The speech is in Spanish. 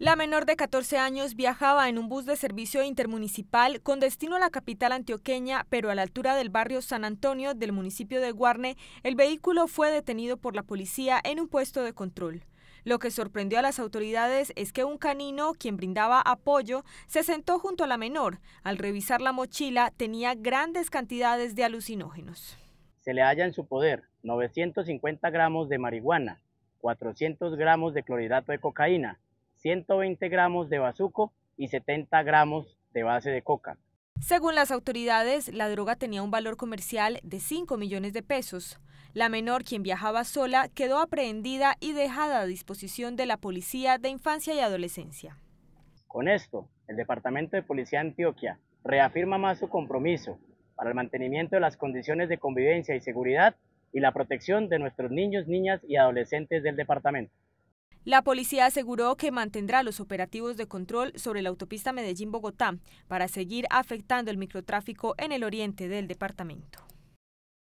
La menor de 14 años viajaba en un bus de servicio intermunicipal con destino a la capital antioqueña, pero a la altura del barrio San Antonio del municipio de Guarne, el vehículo fue detenido por la policía en un puesto de control. Lo que sorprendió a las autoridades es que un canino, quien brindaba apoyo, se sentó junto a la menor. Al revisar la mochila tenía grandes cantidades de alucinógenos. Se le halla en su poder 950 gramos de marihuana, 400 gramos de clorhidrato de cocaína, 120 gramos de bazuco y 70 gramos de base de coca. Según las autoridades, la droga tenía un valor comercial de 5 millones de pesos. La menor, quien viajaba sola, quedó aprehendida y dejada a disposición de la Policía de Infancia y Adolescencia. Con esto, el Departamento de Policía de Antioquia reafirma más su compromiso para el mantenimiento de las condiciones de convivencia y seguridad y la protección de nuestros niños, niñas y adolescentes del departamento. La policía aseguró que mantendrá los operativos de control sobre la autopista Medellín-Bogotá para seguir afectando el microtráfico en el oriente del departamento.